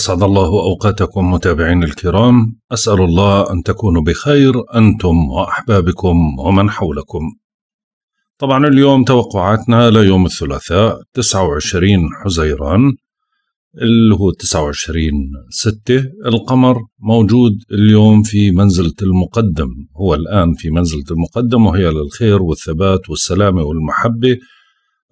أسعد الله أوقاتكم متابعين الكرام أسأل الله أن تكونوا بخير أنتم وأحبابكم ومن حولكم طبعا اليوم توقعاتنا ليوم الثلاثاء 29 حزيران اللي هو 29 6 القمر موجود اليوم في منزلة المقدم هو الآن في منزلة المقدم وهي للخير والثبات والسلامة والمحبة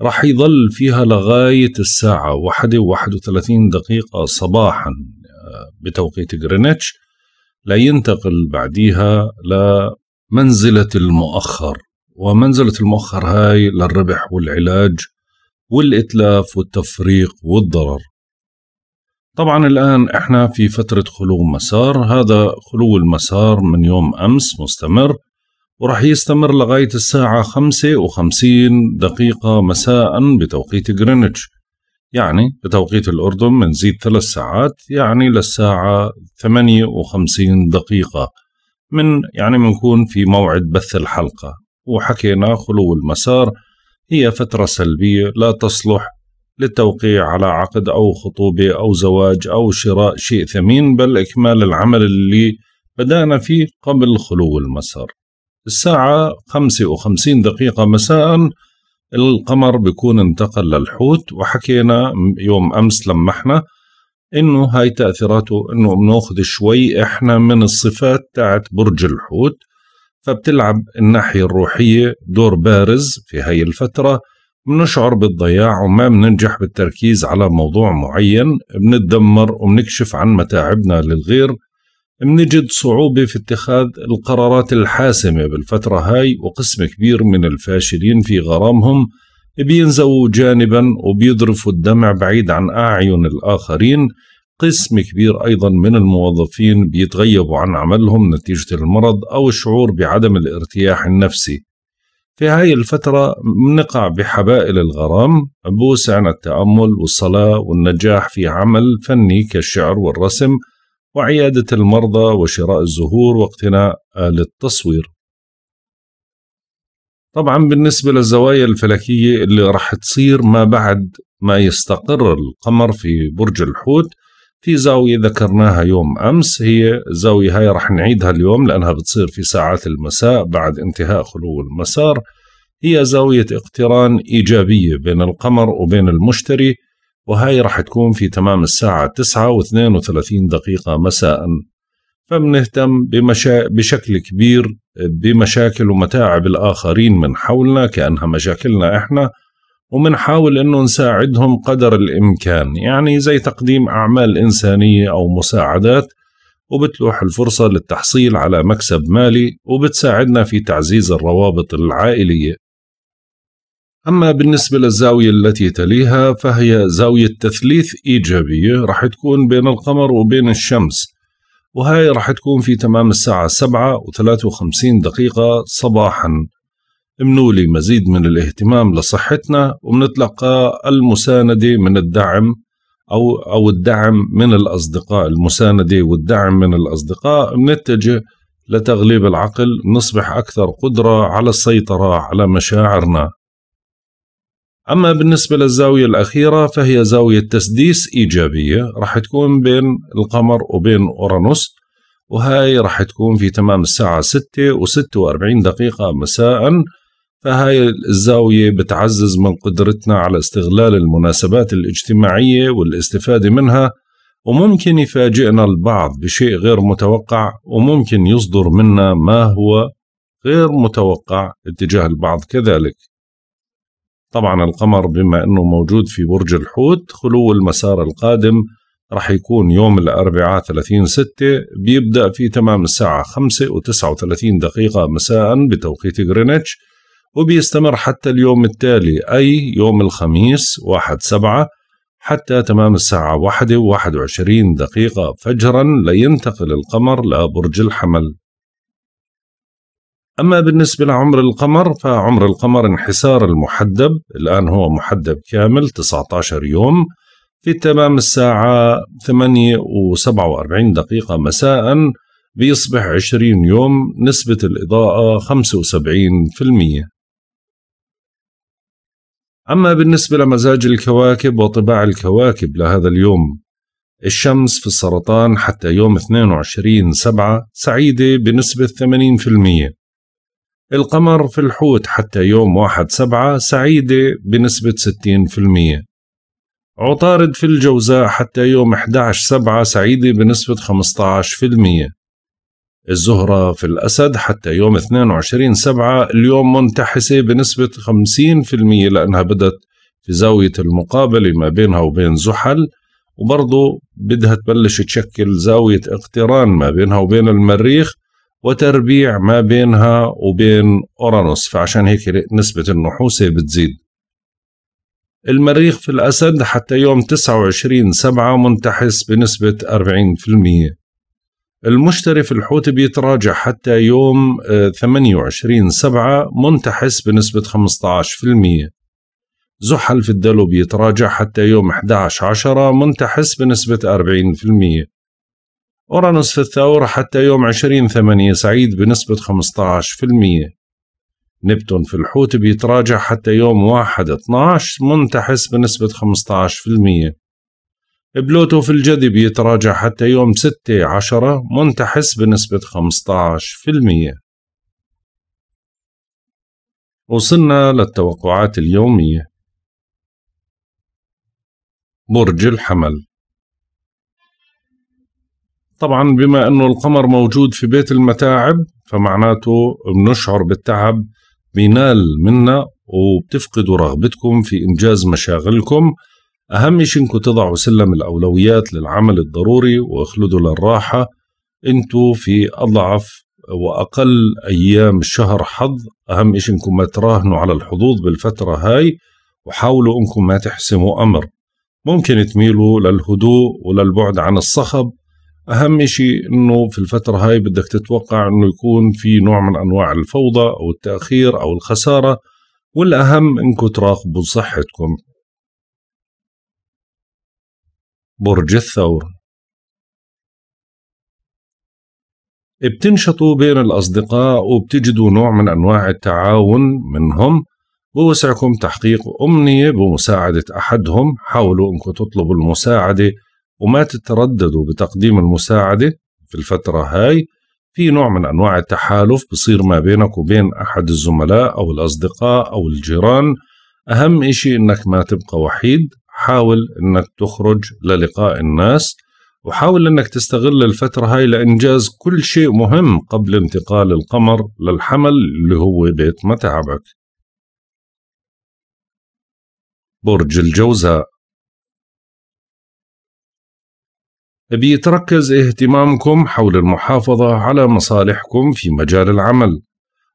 راح يظل فيها لغاية الساعة واحدة وواحد وثلاثين دقيقة صباحا آه، بتوقيت غرينتش لا ينتقل بعديها لمنزلة المؤخر ومنزلة المؤخر هاي للربح والعلاج والإتلاف والتفريق والضرر طبعا الآن إحنا في فترة خلو مسار هذا خلو المسار من يوم أمس مستمر ورح يستمر لغاية الساعة خمسة وخمسين دقيقة مساء بتوقيت جرينتش يعني بتوقيت الأردن من زيد ثلاث ساعات يعني للساعة ثمانية وخمسين دقيقة من يعني منكون في موعد بث الحلقة وحكينا خلو المسار هي فترة سلبية لا تصلح للتوقيع على عقد أو خطوبة أو زواج أو شراء شيء ثمين بل إكمال العمل اللي بدأنا فيه قبل خلو المسار الساعة 55 دقيقة مساء القمر بيكون انتقل للحوت وحكينا يوم أمس لمحنا انه هاي تأثيراته انه بناخذ شوي احنا من الصفات تاعت برج الحوت فبتلعب الناحية الروحية دور بارز في هاي الفترة بنشعر بالضياع وما بننجح بالتركيز على موضوع معين بنتدمر وبنكشف عن متاعبنا للغير بنجد صعوبة في اتخاذ القرارات الحاسمة بالفترة هاي وقسم كبير من الفاشلين في غرامهم بينزووا جانبا وبيذرفوا الدمع بعيد عن أعين الآخرين قسم كبير أيضا من الموظفين بيتغيبوا عن عملهم نتيجة المرض أو الشعور بعدم الارتياح النفسي في هاي الفترة منقع بحبائل الغرام بوسعنا التأمل والصلاة والنجاح في عمل فني كالشعر والرسم وعيادة المرضى وشراء الزهور واقتناء للتصوير طبعا بالنسبة للزوايا الفلكية اللي راح تصير ما بعد ما يستقر القمر في برج الحوت في زاوية ذكرناها يوم أمس هي الزاوية هاي راح نعيدها اليوم لأنها بتصير في ساعات المساء بعد انتهاء خلو المسار هي زاوية اقتران إيجابية بين القمر وبين المشتري وهي راح تكون في تمام الساعة تسعة واثنين وثلاثين دقيقة مساء فمنهتم بمشا... بشكل كبير بمشاكل ومتاعب الآخرين من حولنا كأنها مشاكلنا إحنا ومنحاول أنه نساعدهم قدر الإمكان يعني زي تقديم أعمال إنسانية أو مساعدات وبتلوح الفرصة للتحصيل على مكسب مالي وبتساعدنا في تعزيز الروابط العائلية أما بالنسبة للزاوية التي تليها فهي زاوية تثليث إيجابية راح تكون بين القمر وبين الشمس وهي راح تكون في تمام الساعة 7 و53 دقيقة صباحا امنوا لي مزيد من الاهتمام لصحتنا وبنتلقى المساندة من الدعم أو أو الدعم من الأصدقاء المساندة والدعم من الأصدقاء بنتجه لتغليب العقل نصبح أكثر قدرة على السيطرة على مشاعرنا أما بالنسبة للزاوية الأخيرة فهي زاوية تسديس إيجابية راح تكون بين القمر وبين أورانوس وهاي راح تكون في تمام الساعة 6 و 46 دقيقة مساءً فهاي الزاوية بتعزز من قدرتنا على استغلال المناسبات الاجتماعية والاستفادة منها وممكن يفاجئنا البعض بشيء غير متوقع وممكن يصدر منا ما هو غير متوقع اتجاه البعض كذلك طبعا القمر بما أنه موجود في برج الحوت خلو المسار القادم رح يكون يوم الأربعاء 30 ستة بيبدأ في تمام الساعة 5 و 39 دقيقة مساء بتوقيت غرينتش وبيستمر حتى اليوم التالي أي يوم الخميس 1 7 حتى تمام الساعة 1 و21 دقيقة فجرا لينتقل القمر لبرج الحمل أما بالنسبة لعمر القمر فعمر القمر انحسار المحدب الآن هو محدب كامل 19 يوم في تمام الساعة 8 و47 دقيقة مساء بيصبح 20 يوم نسبة الإضاءة 75% أما بالنسبة لمزاج الكواكب وطباع الكواكب لهذا اليوم الشمس في السرطان حتى يوم 22 سبعة سعيدة بنسبة 80% القمر في الحوت حتى يوم واحد سبعة سعيدة بنسبة ستين في المية عطارد في الجوزاء حتى يوم 11 سبعة سعيدة بنسبة 15% الزهرة في الأسد حتى يوم 22 سبعة اليوم منتحسة بنسبة 50% لأنها بدت في زاوية المقابلة ما بينها وبين زحل وبرضو بدها تبلش تشكل زاوية اقتران ما بينها وبين المريخ وتربيع ما بينها وبين أورانوس فعشان هيك نسبة النحوسة بتزيد المريخ في الأسد حتى يوم 29 سبعة منتحس بنسبة 40% المشتري في الحوت بيتراجع حتى يوم 28 آه، سبعة منتحس بنسبة 15% زحل في الدلو بيتراجع حتى يوم 11 عشرة منتحس بنسبة 40% أورانوس في الثور حتى يوم 20 ثمانية سعيد بنسبة 15% نبتون في الحوت بيتراجع حتى يوم واحد 12 منتحس بنسبة 15% بلوتو في الجدي بيتراجع حتى يوم ستة عشرة منتحس بنسبة 15% وصلنا للتوقعات اليومية برج الحمل طبعا بما انه القمر موجود في بيت المتاعب فمعناته بنشعر بالتعب بينال منا وبتفقدوا رغبتكم في انجاز مشاغلكم اهم شيء انكم تضعوا سلم الاولويات للعمل الضروري واخلدوا للراحه انتم في اضعف واقل ايام الشهر حظ اهم شيء انكم ما تراهنوا على الحظوظ بالفتره هاي وحاولوا انكم ما تحسموا امر ممكن تميلوا للهدوء وللبعد عن الصخب اهم شيء انه في الفتره هاي بدك تتوقع انه يكون في نوع من انواع الفوضى او التاخير او الخساره والاهم انكم تراقبوا صحتكم برج الثور بتنشطوا بين الأصدقاء وبتجدوا نوع من أنواع التعاون منهم ووسعكم تحقيق أمنية بمساعدة أحدهم حاولوا أنكم تطلبوا المساعدة وما تترددوا بتقديم المساعدة في الفترة هاي في نوع من أنواع التحالف بصير ما بينك وبين أحد الزملاء أو الأصدقاء أو الجيران أهم إشي إنك ما تبقى وحيد حاول إنك تخرج للقاء الناس وحاول إنك تستغل الفترة هاي لإنجاز كل شيء مهم قبل انتقال القمر للحمل اللي هو بيت متعبك برج الجوزاء بيتركز اهتمامكم حول المحافظة على مصالحكم في مجال العمل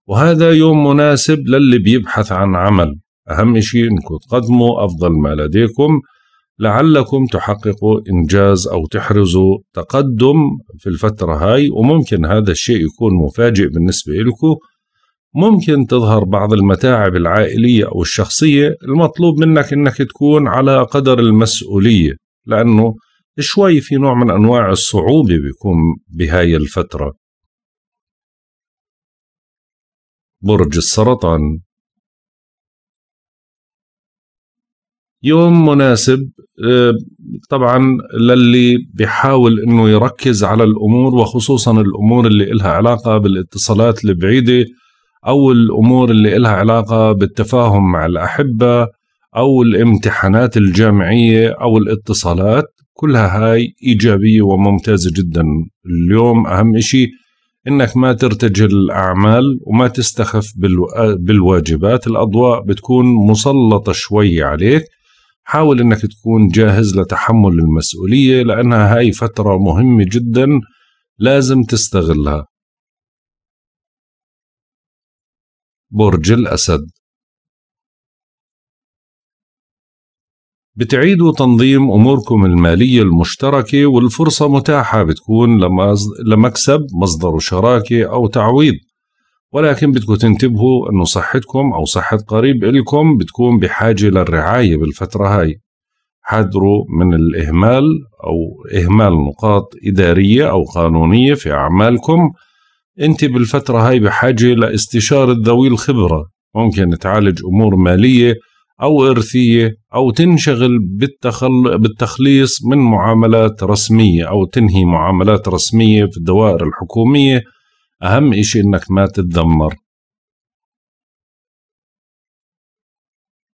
وهذا يوم مناسب للي بيبحث عن عمل أهم شيء أنكم تقدموا أفضل ما لديكم لعلكم تحققوا إنجاز أو تحرزوا تقدم في الفترة هاي وممكن هذا الشيء يكون مفاجئ بالنسبة لكم ممكن تظهر بعض المتاعب العائلية أو الشخصية المطلوب منك أنك تكون على قدر المسؤولية لأنه شوي في نوع من أنواع الصعوبة بيكون بهاي الفترة برج السرطان يوم مناسب آه، طبعا للي بيحاول انه يركز على الامور وخصوصا الامور اللي إلها علاقه بالاتصالات البعيده او الامور اللي إلها علاقه بالتفاهم مع الاحبه او الامتحانات الجامعيه او الاتصالات كلها هاي إيجابية وممتازة جدا اليوم أهم إشي إنك ما ترتجل الأعمال وما تستخف بالواجبات الأضواء بتكون مسلطة شوي عليك حاول إنك تكون جاهز لتحمل المسؤولية لأنها هاي فترة مهمة جدا لازم تستغلها برج الأسد بتعيدوا تنظيم اموركم الماليه المشتركه والفرصه متاحه بتكون لمكسب مصدره شراكه او تعويض ولكن بدكم تنتبهوا انه صحتكم او صحه قريب إلكم بتكون بحاجه للرعايه بالفتره هاي حذروا من الاهمال او اهمال نقاط اداريه او قانونيه في اعمالكم انت بالفتره هاي بحاجه لاستشاره ذوي الخبره ممكن تعالج امور ماليه أو إرثية أو تنشغل بالتخل بالتخليص من معاملات رسمية أو تنهي معاملات رسمية في الدوائر الحكومية أهم إشي إنك ما تتذمر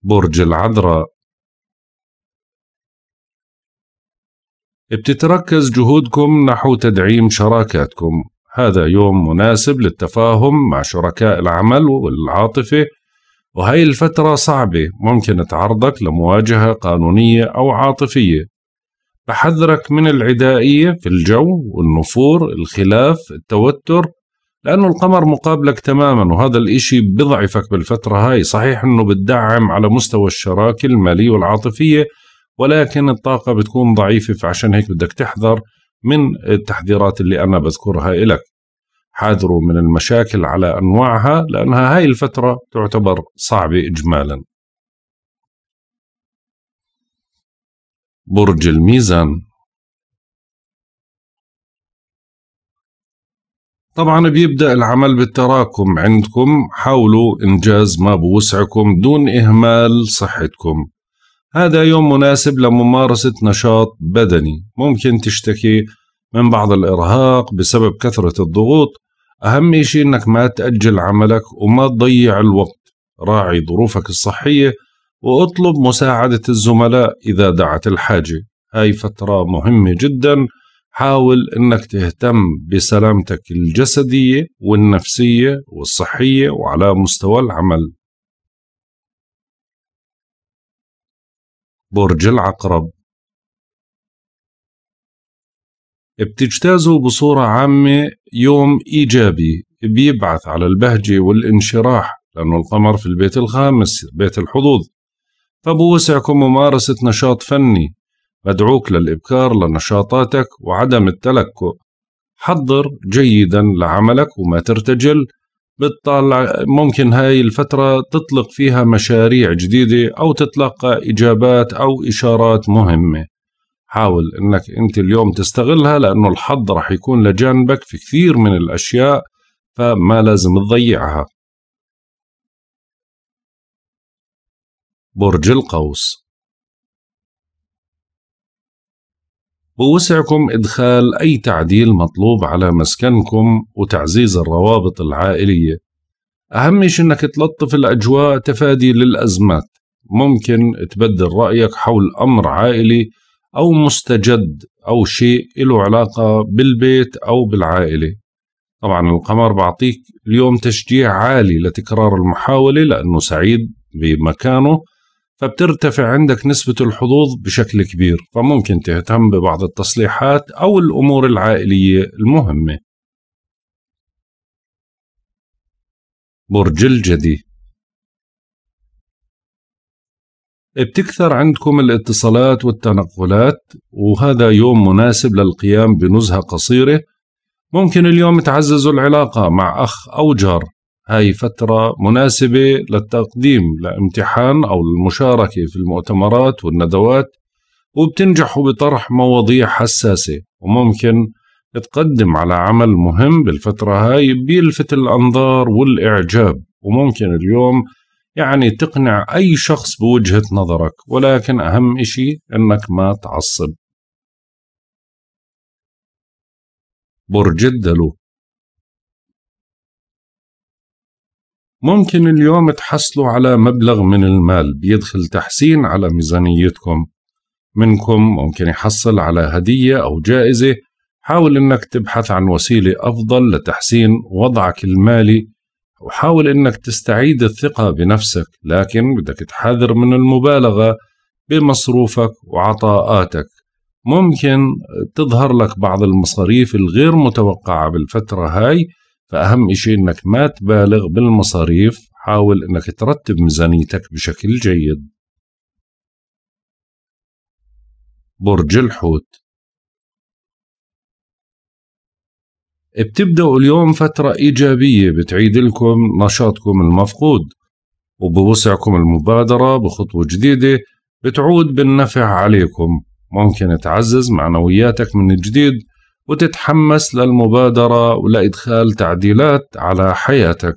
برج العذراء بتتركز جهودكم نحو تدعيم شراكاتكم هذا يوم مناسب للتفاهم مع شركاء العمل والعاطفة وهي الفترة صعبة ممكن تعرضك لمواجهة قانونية أو عاطفية بحذرك من العدائية في الجو والنفور الخلاف التوتر لأنه القمر مقابلك تماما وهذا الإشي بضعفك بالفترة هاي صحيح أنه بتدعم على مستوى الشراكة المالية والعاطفية ولكن الطاقة بتكون ضعيفة فعشان هيك بدك تحذر من التحذيرات اللي أنا بذكرها إلك حاذروا من المشاكل على أنواعها لأنها هاي الفترة تعتبر صعبة إجمالا برج الميزان طبعا بيبدأ العمل بالتراكم عندكم حاولوا إنجاز ما بوسعكم دون إهمال صحتكم هذا يوم مناسب لممارسة نشاط بدني ممكن تشتكي من بعض الإرهاق بسبب كثرة الضغوط أهم شيء أنك ما تأجل عملك وما تضيع الوقت راعي ظروفك الصحية واطلب مساعدة الزملاء إذا دعت الحاجة هاي فترة مهمة جدا حاول أنك تهتم بسلامتك الجسدية والنفسية والصحية وعلى مستوى العمل برج العقرب بتجتازه بصورة عامة يوم إيجابي بيبعث على البهجة والانشراح لأنه القمر في البيت الخامس بيت الحظوظ فبوسعكم ممارسة نشاط فني مدعوك للإبكار لنشاطاتك وعدم التلكؤ حضر جيدا لعملك وما ترتجل بتطلع ممكن هاي الفترة تطلق فيها مشاريع جديدة أو تتلقى إجابات أو إشارات مهمة حاول انك انت اليوم تستغلها لانه الحظ راح يكون لجانبك في كثير من الاشياء فما لازم تضيعها برج القوس بوسعكم إدخال أي تعديل مطلوب على مسكنكم وتعزيز الروابط العائلية أهم شيء أنك تلطف الأجواء تفادي للأزمات ممكن تبدل رأيك حول أمر عائلي أو مستجد أو شيء له علاقة بالبيت أو بالعائلة طبعا القمر بعطيك اليوم تشجيع عالي لتكرار المحاولة لأنه سعيد بمكانه فبترتفع عندك نسبة الحظوظ بشكل كبير فممكن تهتم ببعض التصليحات أو الأمور العائلية المهمة برج الجدي بتكثر عندكم الاتصالات والتنقلات وهذا يوم مناسب للقيام بنزهة قصيرة ممكن اليوم تعززوا العلاقة مع أخ أو جار هاي فترة مناسبة للتقديم لامتحان أو المشاركة في المؤتمرات والندوات وبتنجحوا بطرح مواضيع حساسة وممكن تقدم على عمل مهم بالفترة هاي بيلفت الأنظار والإعجاب وممكن اليوم يعني تقنع أي شخص بوجهة نظرك ولكن أهم إشي أنك ما تعصب برج الدلو ممكن اليوم تحصلوا على مبلغ من المال بيدخل تحسين على ميزانيتكم منكم ممكن يحصل على هدية أو جائزة حاول أنك تبحث عن وسيلة أفضل لتحسين وضعك المالي وحاول انك تستعيد الثقة بنفسك لكن بدك تحذر من المبالغة بمصروفك وعطاءاتك ممكن تظهر لك بعض المصاريف الغير متوقعة بالفترة هاي فأهم إشي إنك ما تبالغ بالمصاريف حاول إنك ترتب ميزانيتك بشكل جيد برج الحوت بتبدأوا اليوم فترة إيجابية بتعيد لكم نشاطكم المفقود وبوسعكم المبادرة بخطوة جديدة بتعود بالنفع عليكم ممكن تعزز معنوياتك من جديد وتتحمس للمبادرة ولإدخال تعديلات على حياتك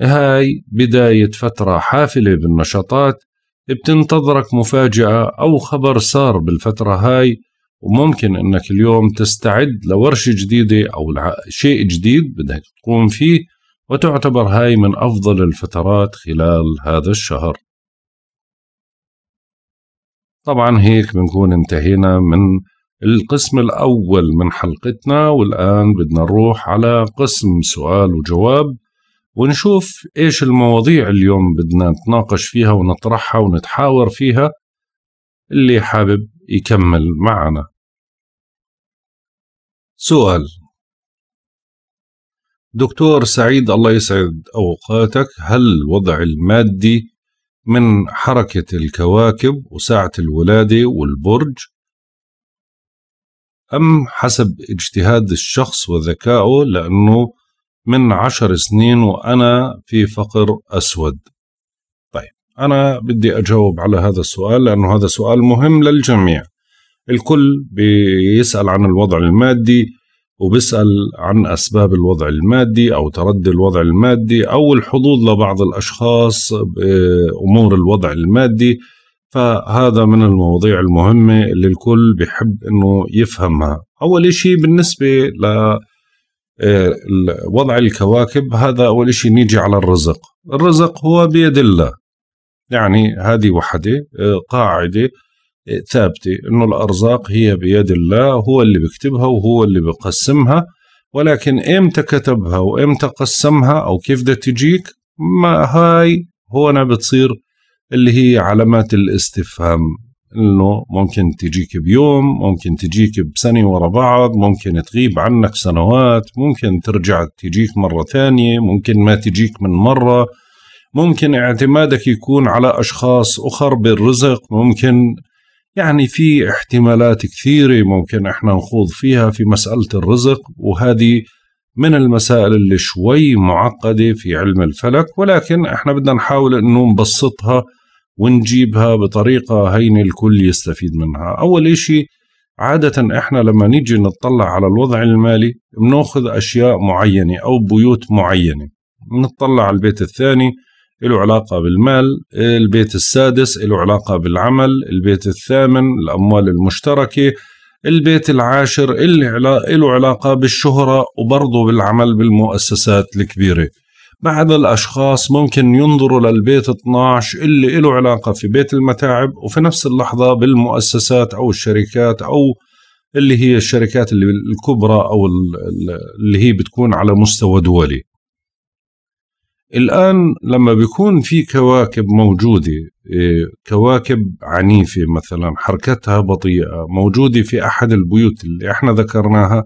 هاي بداية فترة حافلة بالنشاطات بتنتظرك مفاجأة أو خبر صار بالفترة هاي وممكن انك اليوم تستعد لورشه جديده او شيء جديد بدك تقوم فيه وتعتبر هاي من افضل الفترات خلال هذا الشهر. طبعا هيك بنكون انتهينا من القسم الاول من حلقتنا والان بدنا نروح على قسم سؤال وجواب ونشوف ايش المواضيع اليوم بدنا نتناقش فيها ونطرحها ونتحاور فيها اللي حابب يكمل معنا سؤال دكتور سعيد الله يسعد أوقاتك هل الوضع المادي من حركة الكواكب وساعة الولادة والبرج أم حسب اجتهاد الشخص وذكائه لأنه من عشر سنين وأنا في فقر أسود أنا بدي أجاوب على هذا السؤال لأنه هذا سؤال مهم للجميع الكل بيسأل عن الوضع المادي وبيسأل عن أسباب الوضع المادي أو تردي الوضع المادي أو الحظوظ لبعض الأشخاص بأمور الوضع المادي فهذا من المواضيع المهمة اللي الكل بيحب أنه يفهمها أول شيء بالنسبة ل وضع الكواكب هذا أول شيء نيجي على الرزق الرزق هو بيد الله يعني هذه وحده آه، قاعده آه، ثابته انه الارزاق هي بيد الله هو اللي بيكتبها وهو اللي بقسمها ولكن امتى كتبها وامتى قسمها او كيف بدها تجيك ما هاي هون بتصير اللي هي علامات الاستفهام انه ممكن تجيك بيوم ممكن تجيك بسنه ورا بعض ممكن تغيب عنك سنوات ممكن ترجع تجيك مره ثانيه ممكن ما تجيك من مره ممكن اعتمادك يكون على اشخاص اخر بالرزق ممكن يعني في احتمالات كثيره ممكن احنا نخوض فيها في مساله الرزق وهذه من المسائل اللي شوي معقده في علم الفلك ولكن احنا بدنا نحاول انه نبسطها ونجيبها بطريقه هينه الكل يستفيد منها اول اشي عادة احنا لما نيجي نطلع على الوضع المالي بناخذ اشياء معينة او بيوت معينة نطلع على البيت الثاني له علاقة بالمال البيت السادس له علاقة بالعمل البيت الثامن الأموال المشتركة البيت العاشر اللي له علاقة بالشهرة وبرضه بالعمل بالمؤسسات الكبيرة بعض الأشخاص ممكن ينظروا للبيت 12 اللي له علاقة في بيت المتاعب وفي نفس اللحظة بالمؤسسات أو الشركات أو اللي هي الشركات اللي الكبرى أو اللي هي بتكون على مستوى دولي الآن لما بيكون في كواكب موجودة إيه، كواكب عنيفة مثلا حركتها بطيئة موجودة في أحد البيوت اللي احنا ذكرناها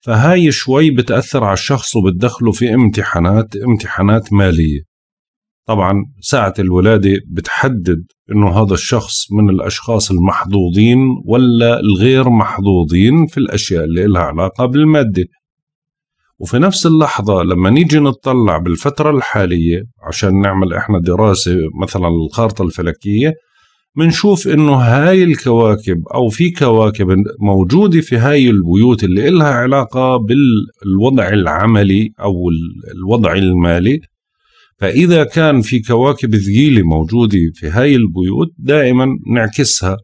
فهاي شوي بتأثر على الشخص وبتدخله في امتحانات امتحانات مالية طبعا ساعة الولادة بتحدد انه هذا الشخص من الاشخاص المحظوظين ولا الغير محظوظين في الاشياء اللي لها علاقة بالمادة وفي نفس اللحظة لما نيجي نطلع بالفترة الحالية عشان نعمل احنا دراسة مثلا للخارطة الفلكية بنشوف انه هاي الكواكب او في كواكب موجودة في هاي البيوت اللي إلها علاقة بالوضع العملي او الوضع المالي فإذا كان في كواكب ثقيلة موجودة في هاي البيوت دائما نعكسها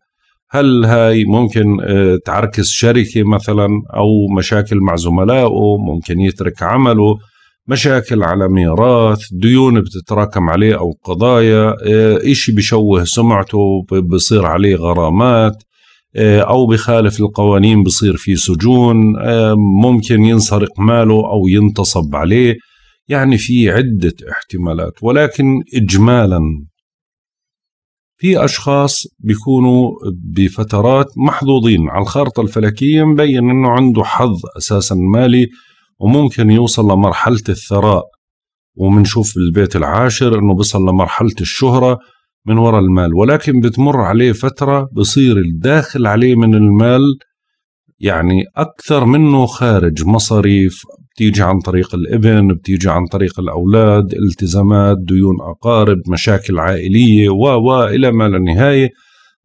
هل هاي ممكن آه، تعركس شركة مثلا أو مشاكل مع زملائه ممكن يترك عمله مشاكل على ميراث ديون بتتراكم عليه أو قضايا آه، إشي بشوه سمعته بصير عليه غرامات آه، أو بخالف القوانين بصير في سجون ممكن ينسرق ماله أو ينتصب عليه يعني في عدة احتمالات ولكن إجمالا في اشخاص بيكونوا بفترات محظوظين على الخارطه الفلكيه مبين انه عنده حظ اساسا مالي وممكن يوصل لمرحله الثراء ومنشوف بالبيت العاشر انه بيصل لمرحله الشهره من وراء المال ولكن بتمر عليه فتره بصير الداخل عليه من المال يعني اكثر منه خارج مصاريف بتيجي عن طريق الابن بتيجي عن طريق الأولاد التزامات ديون أقارب مشاكل عائلية و إلى ما لا نهاية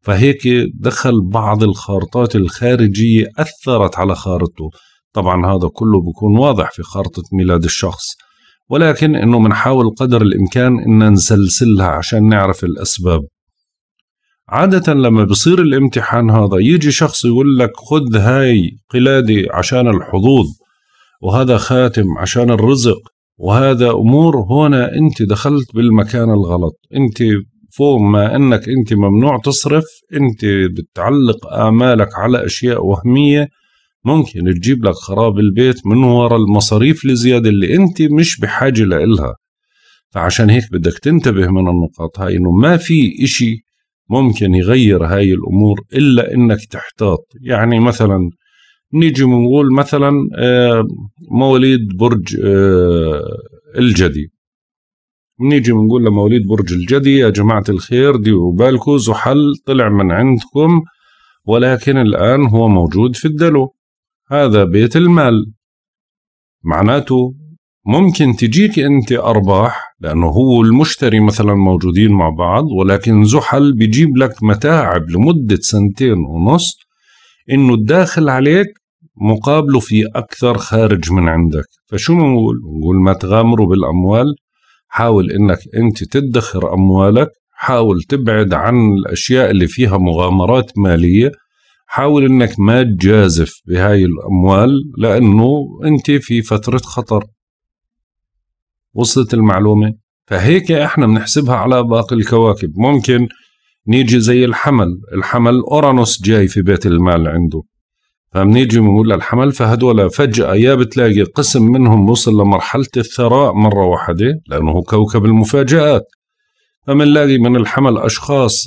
فهيك دخل بعض الخارطات الخارجية أثرت على خارطته طبعا هذا كله بكون واضح في خارطة ميلاد الشخص ولكن انه بنحاول قدر الامكان ان نسلسلها عشان نعرف الاسباب عادة لما بصير الامتحان هذا يجي شخص يقول لك خذ هاي قلادة عشان الحظوظ وهذا خاتم عشان الرزق وهذا امور هنا انت دخلت بالمكان الغلط انت فوق ما انك انت ممنوع تصرف انت بتعلق امالك على اشياء وهميه ممكن تجيب لك خراب البيت من وراء المصاريف الزياده اللي انت مش بحاجه لإلها فعشان هيك بدك تنتبه من النقاط هاي انه ما في اشي ممكن يغير هاي الامور الا انك تحتاط يعني مثلا نيجي ونقول مثلا آه، مواليد برج آه، الجدي نيجي ونقول لمواليد برج الجدي يا جماعة الخير ديروا بالكم زحل طلع من عندكم ولكن الآن هو موجود في الدلو هذا بيت المال معناته ممكن تجيك أنت أرباح لأنه هو المشتري مثلا موجودين مع بعض ولكن زحل بيجيب لك متاعب لمدة سنتين ونص إنه الداخل عليك مقابله في أكثر خارج من عندك فشو بنقول بنقول ما تغامروا بالأموال حاول إنك أنت تدخر أموالك حاول تبعد عن الأشياء اللي فيها مغامرات مالية حاول إنك ما تجازف بهاي الأموال لأنه أنت في فترة خطر وصلت المعلومة فهيك احنا بنحسبها على باقي الكواكب ممكن نيجي زي الحمل الحمل أورانوس جاي في بيت المال عنده فبنيجي بنقول للحمل فهدول فجأة يا بتلاقي قسم منهم وصل لمرحلة الثراء مرة واحدة لأنه كوكب المفاجآت فمنلاقي من الحمل أشخاص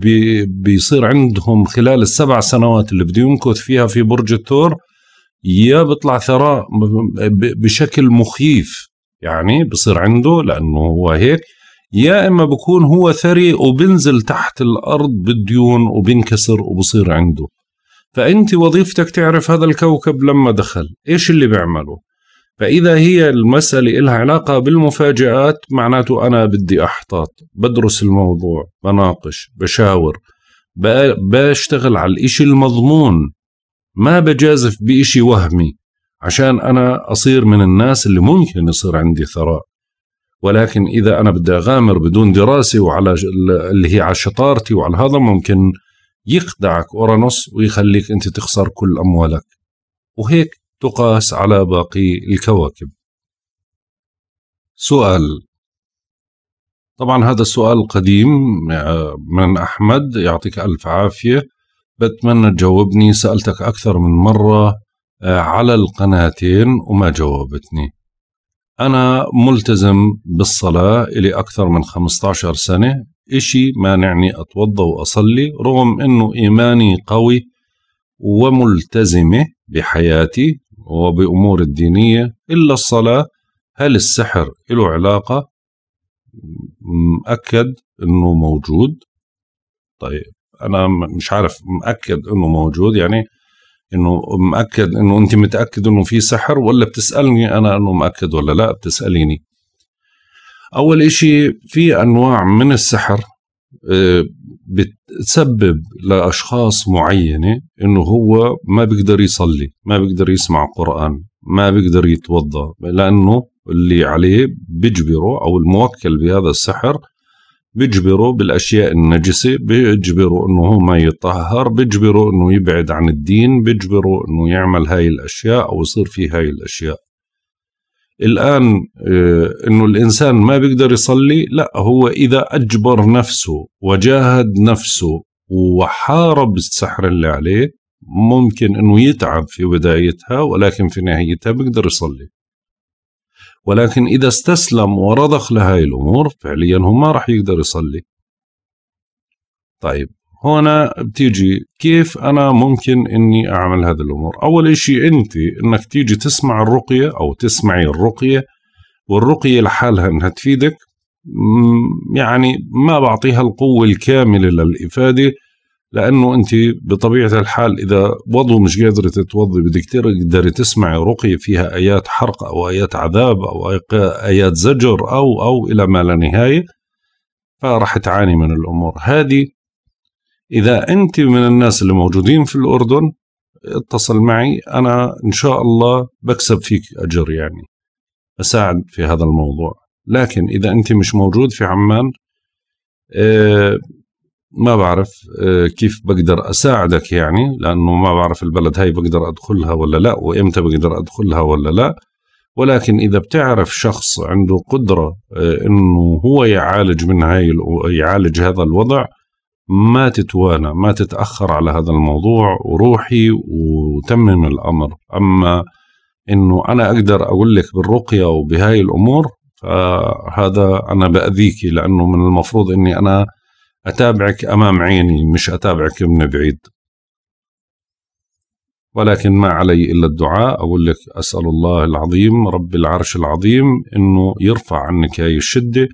بي بيصير عندهم خلال السبع سنوات اللي بده يمكث فيها في برج الثور يا بيطلع ثراء بشكل مخيف يعني بصير عنده لأنه هو هيك يا إما بكون هو ثري وبنزل تحت الأرض بالديون وبنكسر وبصير عنده فأنت وظيفتك تعرف هذا الكوكب لما دخل إيش اللي بيعمله فإذا هي المسألة إلها علاقة بالمفاجآت معناته أنا بدي أحتاط بدرس الموضوع بناقش بشاور بشتغل على الإشي المضمون ما بجازف بإشي وهمي عشان أنا أصير من الناس اللي ممكن يصير عندي ثراء ولكن إذا أنا بدي أغامر بدون دراسة وعلى اللي هي على شطارتي وعلى هذا ممكن يخدعك أورانوس ويخليك أنت تخسر كل أموالك وهيك تقاس على باقي الكواكب سؤال طبعا هذا السؤال قديم من أحمد يعطيك ألف عافية بتمنى تجاوبني سألتك أكثر من مرة على القناتين وما جاوبتني أنا ملتزم بالصلاة إلي أكثر من 15 سنة إشي مانعني أتوضى وأصلي رغم أنه إيماني قوي وملتزمة بحياتي وبأمور الدينية إلا الصلاة هل السحر له علاقة مأكد أنه موجود طيب أنا مش عارف مأكد أنه موجود يعني انه مأكد انه انت متأكد انه في سحر ولا بتسألني انا انه مأكد ولا لا بتسأليني اول إشي في انواع من السحر آه، بتسبب لاشخاص معينه انه هو ما بيقدر يصلي ما بيقدر يسمع قران ما بيقدر يتوضا لانه اللي عليه بيجبره او الموكل بهذا السحر بيجبره بالاشياء النجسه بيجبره انه هو ما يتطهر بيجبره انه يبعد عن الدين بيجبره انه يعمل هاي الاشياء او يصير في هاي الاشياء الآن آه، أنه الإنسان ما بيقدر يصلي لا هو إذا أجبر نفسه وجاهد نفسه وحارب السحر اللي عليه ممكن أنه يتعب في بدايتها ولكن في نهايتها بيقدر يصلي ولكن إذا استسلم ورضخ لهذه الأمور فعليا هو ما راح يقدر يصلي طيب هنا بتيجي كيف انا ممكن اني اعمل هذه الامور اول شيء انت انك تيجي تسمع الرقية او تسمعي الرقية والرقية لحالها انها تفيدك يعني ما بعطيها القوة الكاملة للإفادة لأنه أنت بطبيعة الحال إذا وضو مش قادرة تتوضي بدك تقدري تسمعي رقية فيها آيات حرق أو آيات عذاب أو آيات زجر أو أو إلى ما لا نهاية فراح تعاني من الأمور هذه إذا أنت من الناس اللي موجودين في الأردن اتصل معي أنا إن شاء الله بكسب فيك أجر يعني أساعد في هذا الموضوع لكن إذا أنت مش موجود في عمان اه ما بعرف اه كيف بقدر أساعدك يعني لأنه ما بعرف البلد هاي بقدر أدخلها ولا لا وإمتى بقدر أدخلها ولا لا ولكن إذا بتعرف شخص عنده قدرة اه إنه هو يعالج من هاي يعالج هذا الوضع ما تتوانى ما تتأخر على هذا الموضوع وروحي وتمم الأمر أما أنه أنا أقدر أقول لك بالرقية وبهاي الأمور فهذا أنا بأذيكي لأنه من المفروض أني أنا أتابعك أمام عيني مش أتابعك من بعيد ولكن ما علي إلا الدعاء أقول لك أسأل الله العظيم رب العرش العظيم أنه يرفع عنك هاي الشدة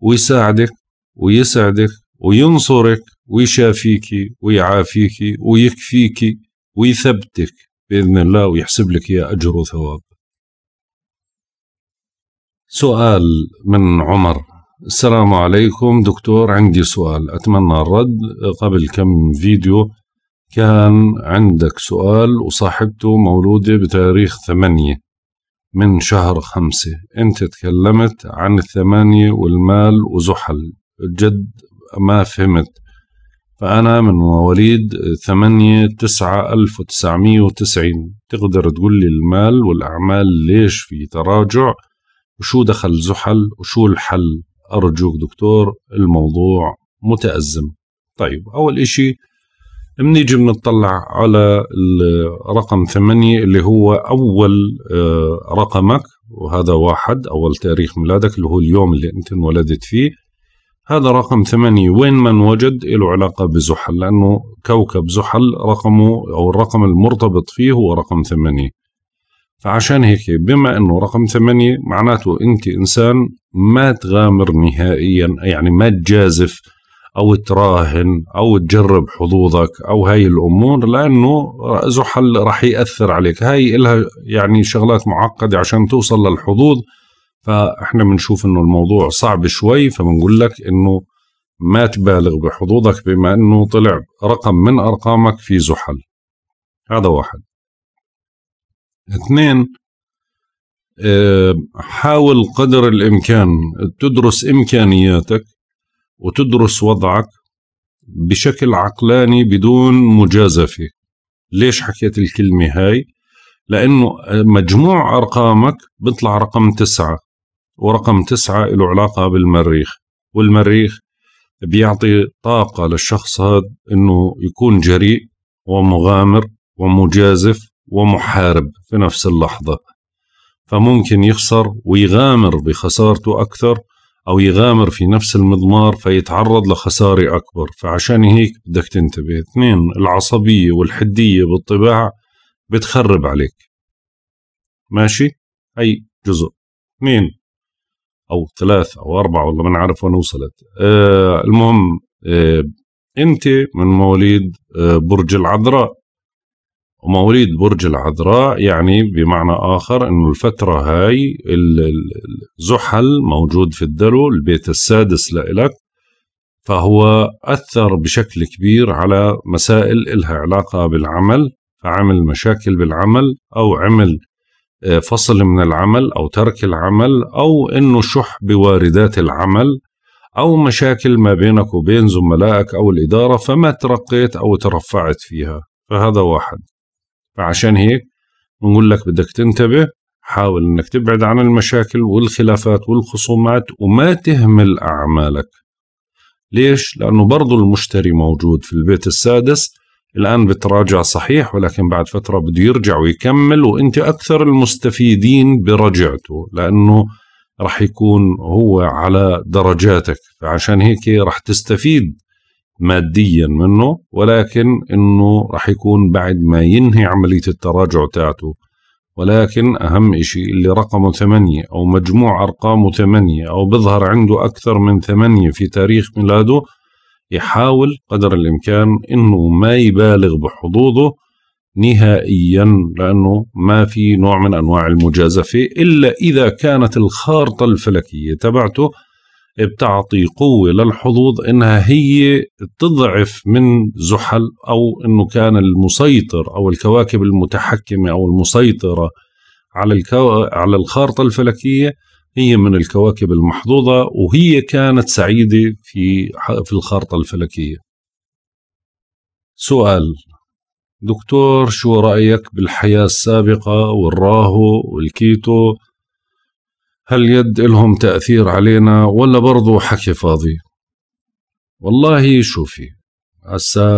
ويساعدك ويسعدك وينصرك ويشافيك ويعافيك ويكفيك ويثبتك بإذن الله ويحسب لك يا أجر وثواب سؤال من عمر السلام عليكم دكتور عندي سؤال أتمنى الرد قبل كم فيديو كان عندك سؤال وصاحبته مولودة بتاريخ ثمانية من شهر خمسة أنت تكلمت عن الثمانية والمال وزحل جد ما فهمت فأنا من مواليد ثمانية تسعة ألف وتسعمية وتسعين تقدر تقول لي المال والأعمال ليش في تراجع وشو دخل زحل وشو الحل أرجوك دكتور الموضوع متأزم طيب أول إشي بنيجي بنطلع على الرقم ثمانية اللي هو أول آه، رقمك وهذا واحد أول تاريخ ميلادك اللي هو اليوم اللي أنت انولدت فيه هذا رقم ثمانية وين ما وجد له علاقة بزحل لأنه كوكب زحل رقمه أو الرقم المرتبط فيه هو رقم ثمانية فعشان هيك بما أنه رقم ثمانية معناته أنت إنسان ما تغامر نهائيا يعني ما تجازف أو تراهن أو تجرب حظوظك أو هاي الأمور لأنه زحل رح يأثر عليك هاي إلها يعني شغلات معقدة عشان توصل للحظوظ فاحنا بنشوف انه الموضوع صعب شوي فبنقول لك انه ما تبالغ بحظوظك بما انه طلع رقم من ارقامك في زحل هذا واحد اثنين آه، حاول قدر الامكان تدرس امكانياتك وتدرس وضعك بشكل عقلاني بدون مجازفه ليش حكيت الكلمه هاي لانه مجموع ارقامك بيطلع رقم تسعة ورقم تسعة له علاقة بالمريخ والمريخ بيعطي طاقة للشخص هذا أنه يكون جريء ومغامر ومجازف ومحارب في نفس اللحظة فممكن يخسر ويغامر بخسارته أكثر أو يغامر في نفس المضمار فيتعرض لخسارة أكبر فعشان هيك بدك تنتبه اثنين العصبية والحدية بالطباع بتخرب عليك ماشي أي جزء اثنين او ثلاث او اربع والله ما عارف وين وصلت آه المهم آه انت من مواليد آه برج العذراء ومواليد برج العذراء يعني بمعنى آخر أنه الفترة هاي الزحل موجود في الدلو البيت السادس لإلك فهو أثر بشكل كبير على مسائل إلها علاقة بالعمل فعمل مشاكل بالعمل أو عمل آه، فصل من العمل أو ترك العمل أو أنه شح بواردات العمل أو مشاكل ما بينك وبين زملائك أو الإدارة فما ترقيت أو ترفعت فيها فهذا واحد فعشان هيك بنقول لك بدك تنتبه حاول أنك تبعد عن المشاكل والخلافات والخصومات وما تهمل أعمالك ليش؟ لأنه برضو المشتري موجود في البيت السادس الآن بتراجع صحيح ولكن بعد فترة بده يرجع ويكمل وأنت أكثر المستفيدين برجعته لأنه رح يكون هو على درجاتك فعشان هيك رح تستفيد ماديا منه ولكن انه رح يكون بعد ما ينهي عملية التراجع تاعته ولكن اهم شيء اللي رقمه ثمانية او مجموع ارقامه ثمانية او بظهر عنده اكثر من ثمانية في تاريخ ميلاده يحاول قدر الامكان انه ما يبالغ بحظوظه نهائيا لانه ما في نوع من انواع المجازفه الا اذا كانت الخارطه الفلكيه تبعته بتعطي قوه للحظوظ انها هي تضعف من زحل او انه كان المسيطر او الكواكب المتحكمه او المسيطره على الكو... على الخارطه الفلكيه هي من الكواكب المحظوظة وهي كانت سعيدة في في الخارطة الفلكية. سؤال دكتور شو رأيك بالحياة السابقة والراهو والكيتو هل يد إلهم تأثير علينا ولا برضو حكي فاضي والله شوفي هسا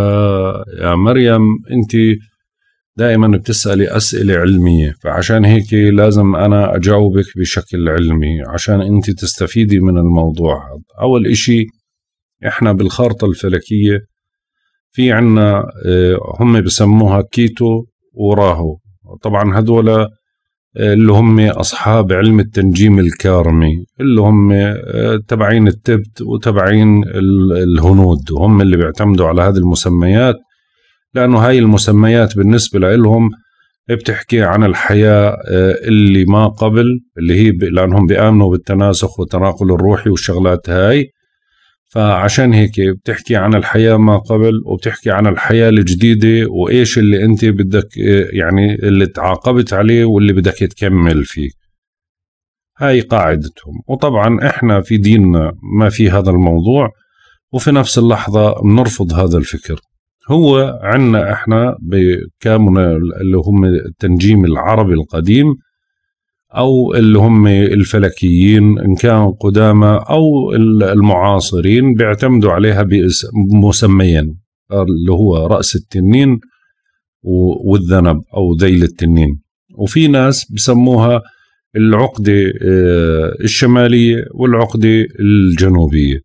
يا مريم انت دائما بتسألي أسئلة علمية فعشان هيك لازم أنا أجاوبك بشكل علمي عشان أنت تستفيدي من الموضوع هذا أول إشي إحنا بالخارطة الفلكية في عنا آه، هم بسموها كيتو وراهو طبعا هذولا آه، اللي هم أصحاب علم التنجيم الكارمي اللي هم آه، تبعين التبت وتبعين الهنود وهم اللي بيعتمدوا على هذه المسميات لأنه هاي المسميات بالنسبة لهم بتحكي عن الحياة آه، اللي ما قبل اللي هي لأنهم بيآمنوا بالتناسخ والتناقل الروحي والشغلات هاي فعشان هيك بتحكي عن الحياة ما قبل وبتحكي عن الحياة الجديدة وإيش اللي أنت بدك آه، يعني اللي تعاقبت عليه واللي بدك تكمل فيه هاي قاعدتهم وطبعا إحنا في ديننا ما في هذا الموضوع وفي نفس اللحظة بنرفض هذا الفكر هو عنا احنا بكامنا اللي هم التنجيم العربي القديم او اللي هم الفلكيين ان كان قدامى او المعاصرين بيعتمدوا عليها بمسميين اللي هو راس التنين والذنب او ذيل التنين وفي ناس بسموها العقده آه، الشماليه والعقده الجنوبيه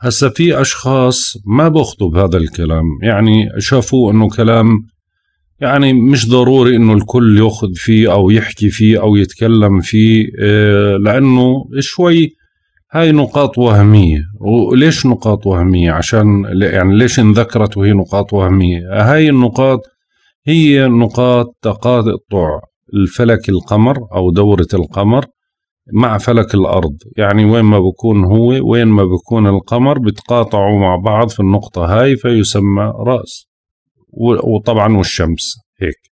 هسا في اشخاص ما بخطوا بهذا الكلام يعني شافوا انه كلام يعني مش ضروري انه الكل ياخذ فيه او يحكي فيه او يتكلم فيه آه، لانه شوي هاي نقاط وهمية وليش نقاط وهمية عشان يعني ليش انذكرت وهي نقاط وهمية هاي النقاط هي نقاط تقاطع الفلك القمر أو دورة القمر مع فلك الأرض يعني وين ما بكون هو وين ما بكون القمر بتقاطعوا مع بعض في النقطة هاي فيسمى رأس وطبعا والشمس هيك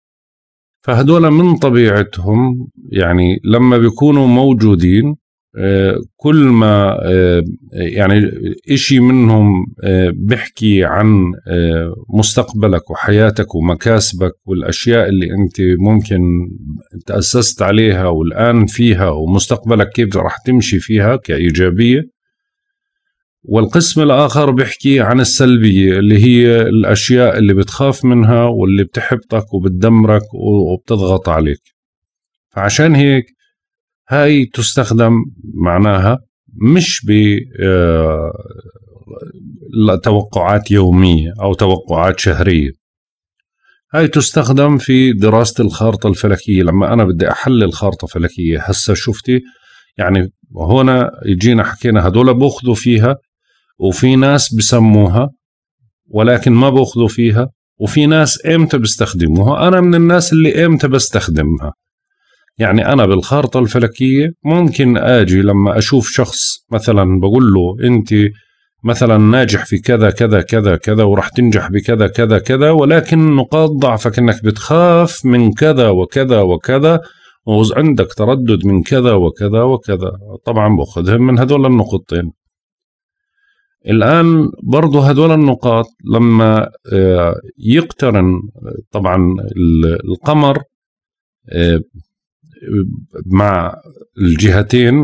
فهدول من طبيعتهم يعني لما بيكونوا موجودين كل ما يعني إشي منهم بحكي عن مستقبلك وحياتك ومكاسبك والأشياء اللي أنت ممكن تأسست عليها والآن فيها ومستقبلك كيف رح تمشي فيها كإيجابية والقسم الآخر بحكي عن السلبية اللي هي الأشياء اللي بتخاف منها واللي بتحبطك وبتدمرك وبتضغط عليك فعشان هيك هاي تستخدم معناها مش ب آه، توقعات يومية أو توقعات شهرية هاي تستخدم في دراسة الخارطة الفلكية لما أنا بدي أحلل خارطة فلكية هسا شفتي يعني هنا يجينا حكينا هدول بأخذوا فيها وفي ناس بسموها ولكن ما بأخذوا فيها وفي ناس امتى بيستخدموها انا من الناس اللي امتى بستخدمها يعني أنا بالخارطة الفلكية ممكن أجي لما أشوف شخص مثلا بقول له أنت مثلا ناجح في كذا كذا كذا كذا وراح تنجح بكذا كذا كذا ولكن نقاط ضعفك انك بتخاف من كذا وكذا وكذا وعندك تردد من كذا وكذا وكذا طبعا باخذهم من هذول النقطتين الان برضه هذول النقاط لما آه، يقترن طبعا القمر آه، مع الجهتين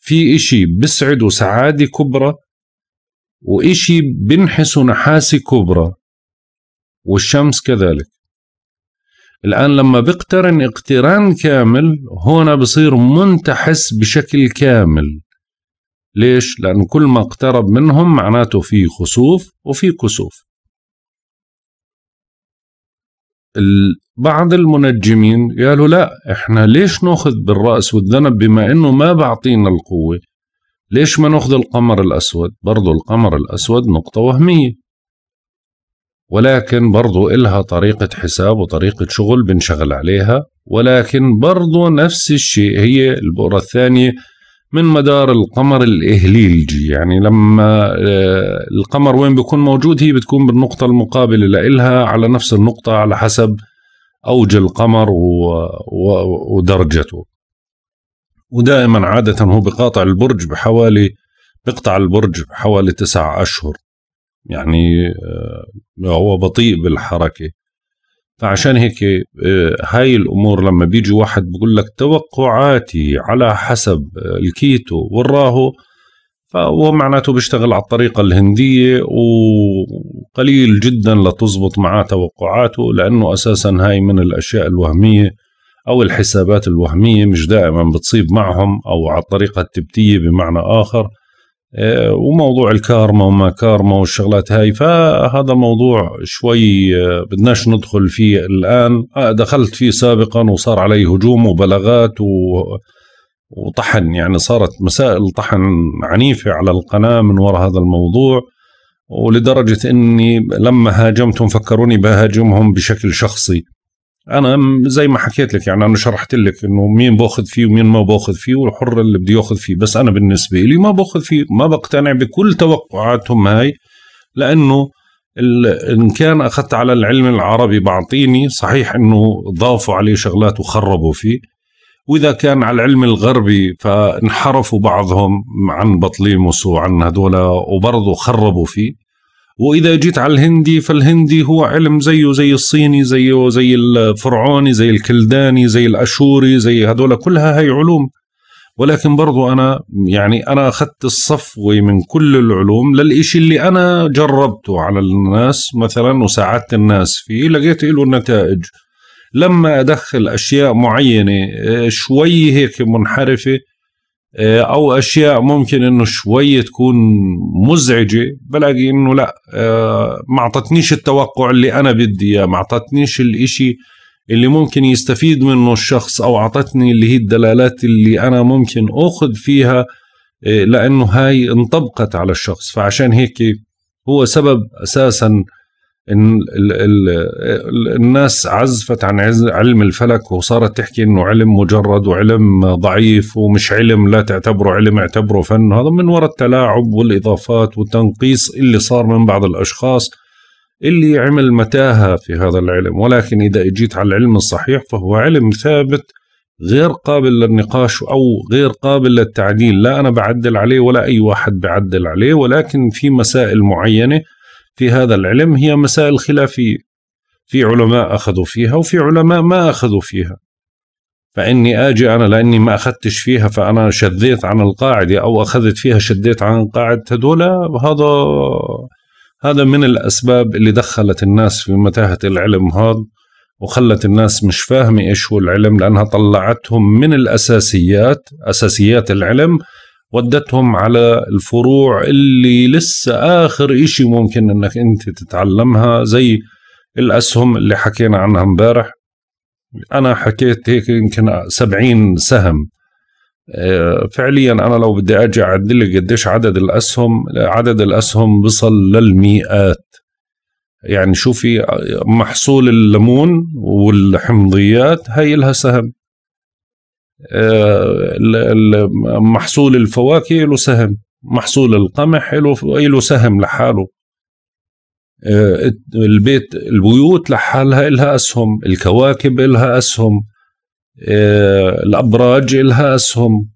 في إشي بسعد سعادة كبرى وإشي بنحس نحاسة كبرى والشمس كذلك الآن لما بقترن اقتران كامل هنا بصير منتحس بشكل كامل ليش؟ لأن كل ما اقترب منهم معناته في خسوف وفي كسوف بعض المنجمين قالوا لا احنا ليش ناخذ بالرأس والذنب بما انه ما بعطينا القوة ليش ما ناخذ القمر الأسود برضو القمر الأسود نقطة وهمية ولكن برضو إلها طريقة حساب وطريقة شغل بنشغل عليها ولكن برضو نفس الشيء هي البؤرة الثانية من مدار القمر الإهليلجي يعني لما آه، القمر وين بيكون موجود هي بتكون بالنقطة المقابلة لإلها على نفس النقطة على حسب اوج القمر ودرجته ودائما عاده هو بقاطع البرج بحوالي بقطع البرج بحوالي تسع اشهر يعني آه، هو بطيء بالحركه فعشان هيك آه، هاي الامور لما بيجي واحد بقول لك توقعاتي على حسب الكيتو والراهو فهو معناته بيشتغل على الطريقة الهندية وقليل جدا لتزبط معاه توقعاته لأنه أساسا هاي من الأشياء الوهمية أو الحسابات الوهمية مش دائما بتصيب معهم أو على الطريقة التبتية بمعنى آخر آه، وموضوع الكارما وما كارما والشغلات هاي فهذا موضوع شوي آه، بدناش ندخل فيه الآن آه، دخلت فيه سابقا وصار علي هجوم وبلاغات و وطحن يعني صارت مسائل طحن عنيفة على القناة من وراء هذا الموضوع ولدرجة أني لما هاجمتهم فكروني بهاجمهم بشكل شخصي أنا زي ما حكيت لك يعني أنا شرحت لك أنه مين باخذ فيه ومين ما باخذ فيه والحر اللي بده ياخذ فيه بس أنا بالنسبة لي ما باخذ فيه ما بقتنع بكل توقعاتهم هاي لأنه ان كان اخذت على العلم العربي بعطيني صحيح انه ضافوا عليه شغلات وخربوا فيه واذا كان على العلم الغربي فانحرفوا بعضهم عن بطليموس وعن هذولا وبرضه خربوا فيه واذا جيت على الهندي فالهندي هو علم زيه زي الصيني زيه زي الفرعوني زي الكلداني زي الاشوري زي هذول كلها هي علوم ولكن برضو انا يعني انا اخذت الصفوه من كل العلوم للإشي اللي انا جربته على الناس مثلا وساعدت الناس فيه لقيت له نتائج لما ادخل اشياء معينه آه، شوي هيك منحرفه آه، او اشياء ممكن انه شوي تكون مزعجه بلاقي انه لا آه، ما اعطتنيش التوقع اللي انا بدي اياه ما اعطتنيش الاشي اللي ممكن يستفيد منه الشخص او اعطتني اللي هي الدلالات اللي انا ممكن اخذ فيها لانه هاي انطبقت على الشخص فعشان هيك هو سبب اساسا إن الـ الـ الناس عزفت عن علم الفلك وصارت تحكي انه علم مجرد وعلم ضعيف ومش علم لا تعتبره علم اعتبره فن هذا من وراء التلاعب والاضافات والتنقيص اللي صار من بعض الاشخاص اللي عمل متاهه في هذا العلم ولكن اذا اجيت على العلم الصحيح فهو علم ثابت غير قابل للنقاش او غير قابل للتعديل لا انا بعدل عليه ولا اي واحد بعدل عليه ولكن في مسائل معينه في هذا العلم هي مسائل خلافية في علماء أخذوا فيها وفي علماء ما أخذوا فيها فإني آجي أنا لأني ما أخذتش فيها فأنا شذيت عن القاعدة أو أخذت فيها شديت عن قاعدة هدول هذا هذا من الأسباب اللي دخلت الناس في متاهة العلم هذا وخلت الناس مش فاهمة إيش هو العلم لأنها طلعتهم من الأساسيات أساسيات العلم ودتهم على الفروع اللي لسه آخر إشي ممكن إنك أنت تتعلمها زي الأسهم اللي حكينا عنها امبارح أنا حكيت هيك يمكن سبعين سهم آه، فعليا أنا لو بدي أجي أعدلك قديش عدد الأسهم عدد الأسهم بصل للمئات يعني شوفي آه، محصول الليمون والحمضيات هاي لها سهم آه، محصول الفواكه له سهم محصول القمح له سهم لحاله آه، البيت البيوت لحالها لها أسهم الكواكب لها أسهم آه، الأبراج لها أسهم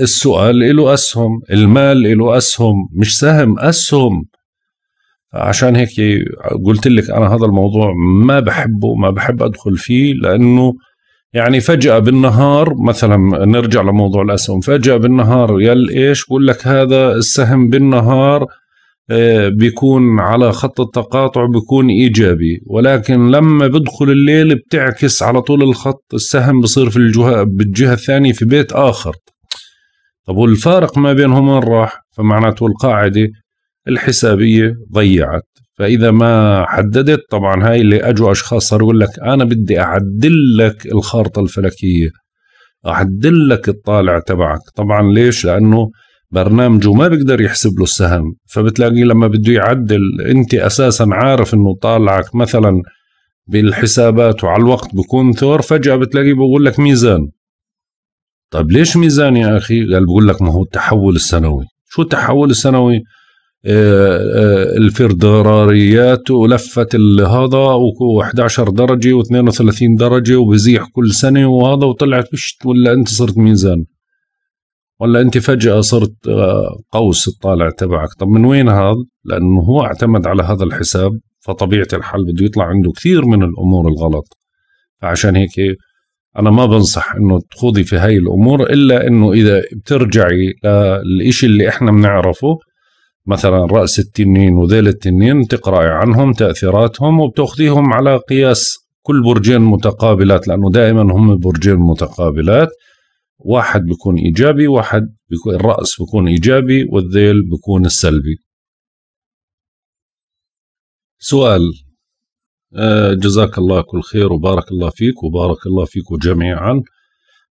السؤال له أسهم المال له أسهم مش سهم أسهم عشان هيك قلت لك أنا هذا الموضوع ما بحبه ما بحب أدخل فيه لأنه يعني فجأة بالنهار مثلا نرجع لموضوع الأسهم فجأة بالنهار يل إيش بقول لك هذا السهم بالنهار آه، بيكون على خط التقاطع بيكون إيجابي ولكن لما بدخل الليل بتعكس على طول الخط السهم بصير في الجهة بالجهة الثانية في بيت آخر طب والفارق ما بينهم وين راح فمعناته القاعدة الحسابية ضيعت فاذا ما حددت طبعا هاي اللي اجوا اشخاص صاروا يقول لك انا بدي اعدل لك الخارطه الفلكيه اعدل لك الطالع تبعك طبعا ليش لانه برنامجه ما بيقدر يحسب له السهم فبتلاقيه لما بده يعدل انت اساسا عارف انه طالعك مثلا بالحسابات وعلى الوقت بكون ثور فجاه بتلاقيه بقول لك ميزان طيب ليش ميزان يا اخي قال بقول لك ما هو التحول السنوي شو التحول السنوي آه، آه، الفردراريات ولفت هذا و11 درجه و32 درجه وبزيح كل سنه وهذا وطلعت بشت ولا انت صرت ميزان ولا انت فجاه صرت آه، قوس الطالع تبعك طب من وين هذا لانه هو اعتمد على هذا الحساب فطبيعه الحال بده يطلع عنده كثير من الامور الغلط فعشان هيك انا ما بنصح انه تخوضي في هاي الامور الا انه اذا بترجعي للإشي اللي احنا بنعرفه مثلا رأس التنين وذيل التنين تقرأي عنهم تأثيراتهم وبتأخذيهم على قياس كل برجين متقابلات لأنه دائما هم برجين متقابلات واحد بيكون إيجابي واحد بيكون الرأس بيكون إيجابي والذيل بيكون السلبي سؤال آه، جزاك الله كل خير وبارك الله فيك وبارك الله فيكم جميعا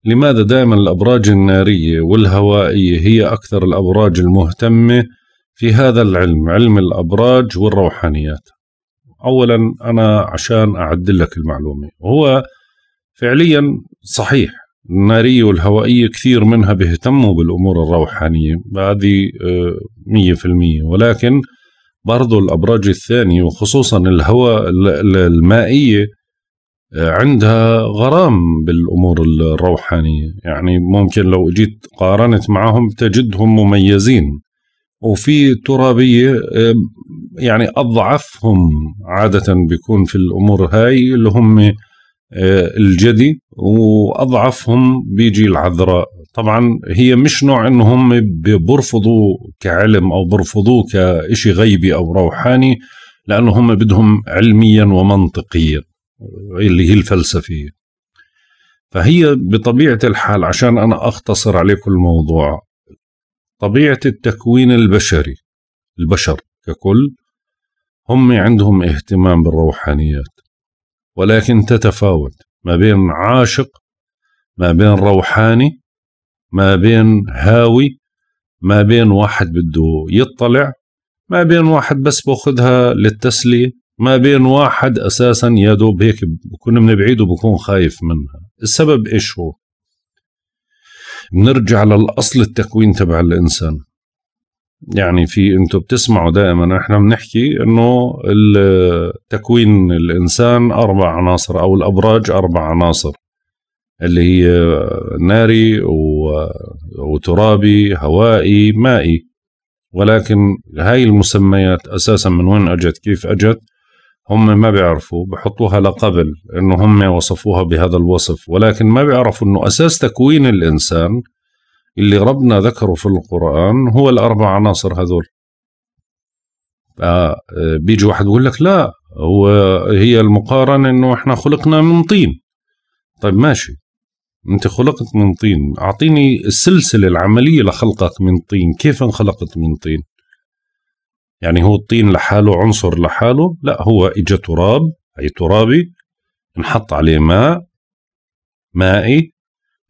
لماذا دائما الأبراج النارية والهوائية هي أكثر الأبراج المهتمة في هذا العلم علم الأبراج والروحانيات أولا أنا عشان أعدل لك المعلومة هو فعليا صحيح النارية والهوائية كثير منها بيهتموا بالأمور الروحانية هذه آه، مية في المية ولكن برضو الأبراج الثانية وخصوصا الهواء المائية آه، عندها غرام بالأمور الروحانية يعني ممكن لو جيت قارنت معهم تجدهم مميزين وفي ترابيه يعني اضعفهم عاده بيكون في الامور هاي اللي هم آه، الجدي واضعفهم بيجي العذراء طبعا هي مش نوع انهم هم بيرفضوا كعلم او بيرفضوه كشيء غيبي او روحاني لانه هم بدهم علميا ومنطقيا اللي هي الفلسفيه فهي بطبيعه الحال عشان انا اختصر عليكم الموضوع طبيعة التكوين البشري البشر ككل هم عندهم اهتمام بالروحانيات ولكن تتفاوت ما بين عاشق ما بين روحاني ما بين هاوي ما بين واحد بده يطلع ما بين واحد بس باخذها للتسلية ما بين واحد أساسا يا دوب هيك بكون من بعيد وبكون خايف منها السبب إيش هو بنرجع للاصل التكوين تبع الانسان يعني في انتم بتسمعوا دائما احنا بنحكي انه تكوين الانسان اربع عناصر او الابراج اربع عناصر اللي هي ناري وترابي هوائي مائي ولكن هاي المسميات اساسا من وين اجت كيف اجت هم ما بيعرفوا بحطوها لقبل انه هم وصفوها بهذا الوصف ولكن ما بيعرفوا انه اساس تكوين الانسان اللي ربنا ذكره في القران هو الاربع عناصر هذول آه،, آه بيجي واحد يقول لك لا هو هي المقارنه انه احنا خلقنا من طين طيب ماشي انت خلقت من طين اعطيني السلسله العمليه لخلقك من طين كيف انخلقت من طين يعني هو الطين لحاله عنصر لحاله لا هو اجى تراب اي ترابي انحط عليه ماء مائي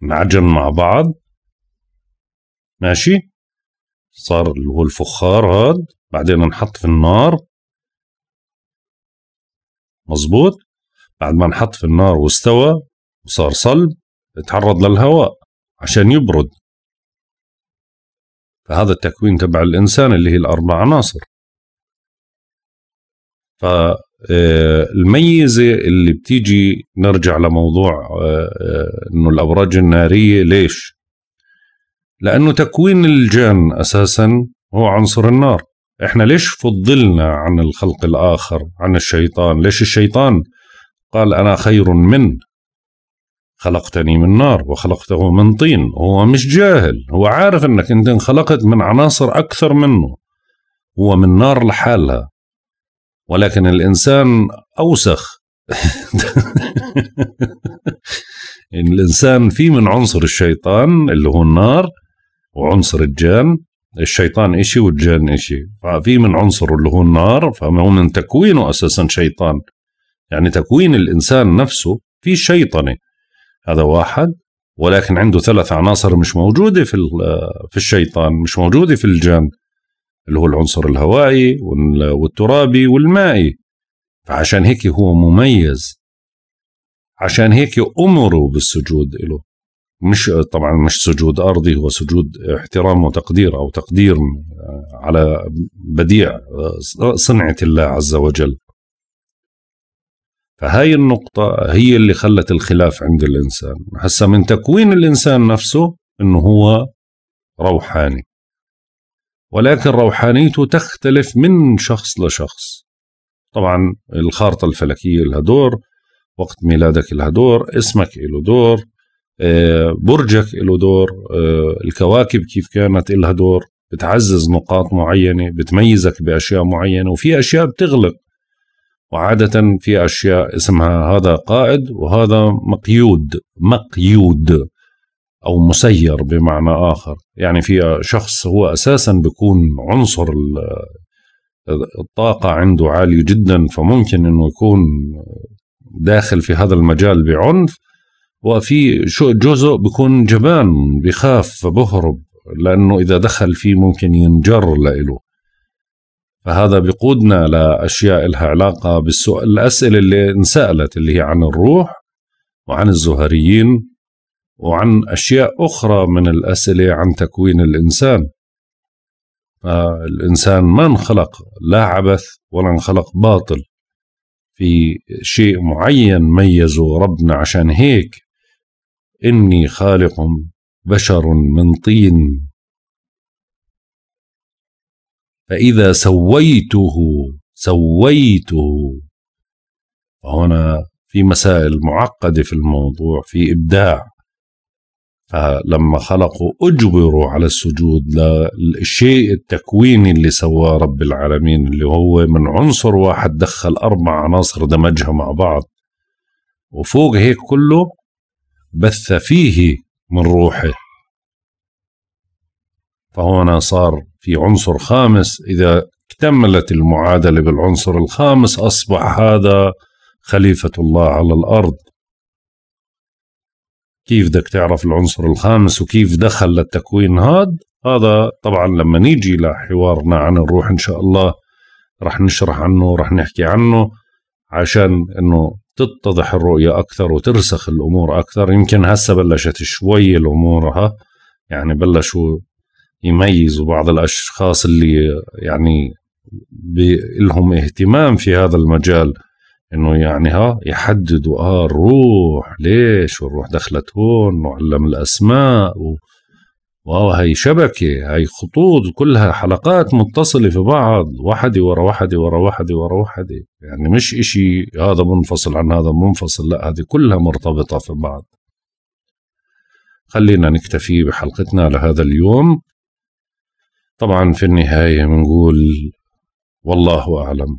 انعجن مع بعض ماشي صار اللي هو الفخار هاد بعدين انحط في النار مزبوط بعد ما انحط في النار واستوى وصار صلب يتعرض للهواء عشان يبرد فهذا التكوين تبع الإنسان اللي هي الأربع عناصر فالميزة آه، آه، اللي بتيجي نرجع لموضوع آه، انه الابراج النارية ليش لانه تكوين الجان اساسا هو عنصر النار احنا ليش فضلنا عن الخلق الاخر عن الشيطان ليش الشيطان قال انا خير من خلقتني من نار وخلقته من طين هو مش جاهل هو عارف انك انت انخلقت من عناصر اكثر منه هو من نار لحالها ولكن الإنسان أوسخ الإنسان في من عنصر الشيطان اللي هو النار وعنصر الجان الشيطان إشي والجان إشي ففي من عنصره اللي هو النار فهو من تكوينه أساسا شيطان يعني تكوين الإنسان نفسه في شيطنة هذا واحد ولكن عنده ثلاث عناصر مش موجودة في في الشيطان مش موجودة في الجان اللي هو العنصر الهوائي والترابي والمائي فعشان هيك هو مميز عشان هيك أمروا بالسجود له مش طبعا مش سجود أرضي هو سجود احترام وتقدير أو تقدير آه، على بديع آه، صنعة الله عز وجل فهاي النقطة هي اللي خلت الخلاف عند الإنسان هسا من تكوين الإنسان نفسه إنه هو روحاني ولكن روحانيته تختلف من شخص لشخص طبعا الخارطة الفلكية لها دور وقت ميلادك لها دور اسمك له دور آه، برجك له دور آه، الكواكب كيف كانت لها دور بتعزز نقاط معينة بتميزك بأشياء معينة وفي أشياء بتغلق وعادة في أشياء اسمها هذا قائد وهذا مقيود مقيود او مسير بمعنى اخر يعني في شخص هو اساسا بيكون عنصر الطاقه عنده عالي جدا فممكن انه يكون داخل في هذا المجال بعنف وفي جزء بيكون جبان بخاف فبهرب لانه اذا دخل فيه ممكن ينجر لإله فهذا بيقودنا لاشياء لها علاقه بالسؤال الاسئله اللي انسالت اللي هي عن الروح وعن الزهريين وعن أشياء أخرى من الأسئلة عن تكوين الإنسان فالإنسان ما انخلق لا عبث ولا انخلق باطل في شيء معين ميزه ربنا عشان هيك إني خالق بشر من طين فإذا سويته سويته فهنا في مسائل معقدة في الموضوع في إبداع فلما خلقوا اجبروا على السجود للشيء التكويني اللي سواه رب العالمين اللي هو من عنصر واحد دخل اربع عناصر دمجها مع بعض وفوق هيك كله بث فيه من روحه فهنا صار في عنصر خامس اذا اكتملت المعادله بالعنصر الخامس اصبح هذا خليفه الله على الارض كيف بدك تعرف العنصر الخامس وكيف دخل للتكوين هاد هذا طبعا لما نيجي لحوارنا عن الروح ان شاء الله رح نشرح عنه رح نحكي عنه عشان انه تتضح الرؤية أكثر وترسخ الأمور أكثر يمكن هسه بلشت شوي الأمورها يعني بلشوا يميزوا بعض الأشخاص اللي يعني لهم اهتمام في هذا المجال انه يعني ها يحددوا اه الروح ليش والروح دخلت هون وعلم الاسماء و... واو هي شبكة هي خطوط كلها حلقات متصلة في بعض وحدة ورا وحدة ورا وحدة ورا وحدة يعني مش اشي هذا منفصل عن هذا منفصل لا هذه كلها مرتبطة في بعض خلينا نكتفي بحلقتنا لهذا اليوم طبعا في النهاية بنقول والله أعلم